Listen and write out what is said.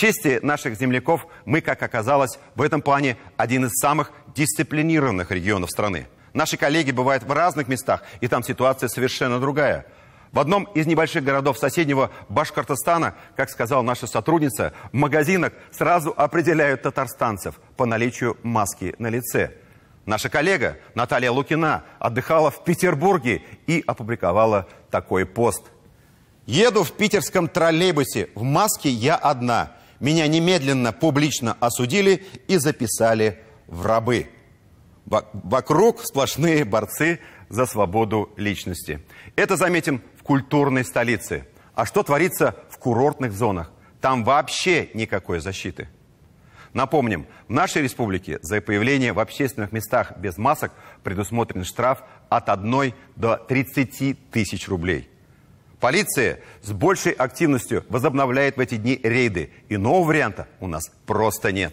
чести наших земляков мы, как оказалось, в этом плане один из самых дисциплинированных регионов страны. Наши коллеги бывают в разных местах, и там ситуация совершенно другая. В одном из небольших городов соседнего Башкортостана, как сказала наша сотрудница, в магазинах сразу определяют татарстанцев по наличию маски на лице. Наша коллега Наталья Лукина отдыхала в Петербурге и опубликовала такой пост. «Еду в питерском троллейбусе. В маске я одна. Меня немедленно публично осудили и записали в рабы. Вокруг сплошные борцы за свободу личности. Это заметим в культурной столице. А что творится в курортных зонах? Там вообще никакой защиты. Напомним, в нашей республике за появление в общественных местах без масок предусмотрен штраф от 1 до 30 тысяч рублей. Полиция с большей активностью возобновляет в эти дни рейды. Иного варианта у нас просто нет.